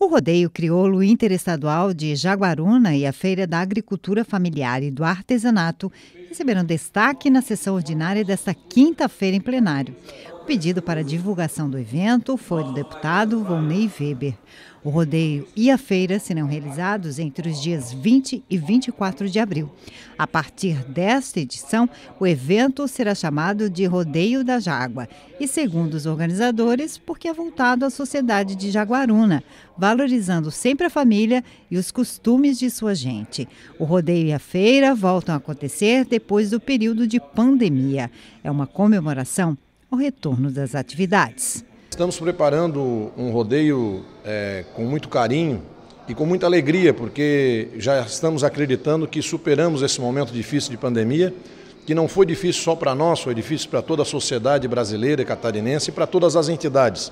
O rodeio crioulo interestadual de Jaguaruna e a Feira da Agricultura Familiar e do Artesanato receberam destaque na sessão ordinária desta quinta-feira em plenário pedido para divulgação do evento foi do deputado Volney Weber. O rodeio e a feira serão realizados entre os dias 20 e 24 de abril. A partir desta edição, o evento será chamado de Rodeio da Jágua e, segundo os organizadores, porque é voltado à sociedade de Jaguaruna, valorizando sempre a família e os costumes de sua gente. O rodeio e a feira voltam a acontecer depois do período de pandemia. É uma comemoração ao retorno das atividades. Estamos preparando um rodeio é, com muito carinho e com muita alegria, porque já estamos acreditando que superamos esse momento difícil de pandemia, que não foi difícil só para nós, foi difícil para toda a sociedade brasileira e catarinense e para todas as entidades.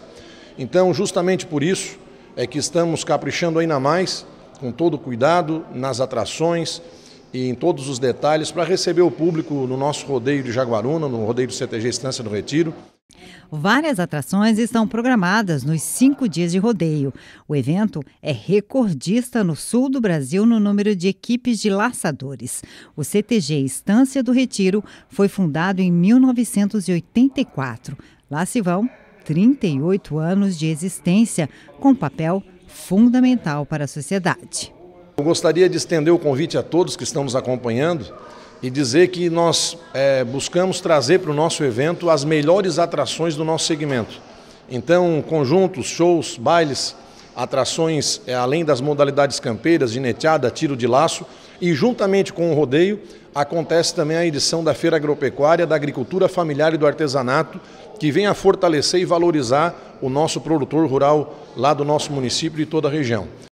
Então, justamente por isso é que estamos caprichando ainda mais, com todo cuidado, nas atrações, e em todos os detalhes para receber o público no nosso rodeio de Jaguaruna, no rodeio do CTG Estância do Retiro. Várias atrações estão programadas nos cinco dias de rodeio. O evento é recordista no sul do Brasil no número de equipes de laçadores. O CTG Estância do Retiro foi fundado em 1984. Lá se vão 38 anos de existência, com papel fundamental para a sociedade. Eu gostaria de estender o convite a todos que estamos acompanhando e dizer que nós é, buscamos trazer para o nosso evento as melhores atrações do nosso segmento. Então, conjuntos, shows, bailes, atrações é, além das modalidades campeiras, gineteada, tiro de laço e juntamente com o rodeio acontece também a edição da Feira Agropecuária da Agricultura Familiar e do Artesanato, que vem a fortalecer e valorizar o nosso produtor rural lá do nosso município e toda a região.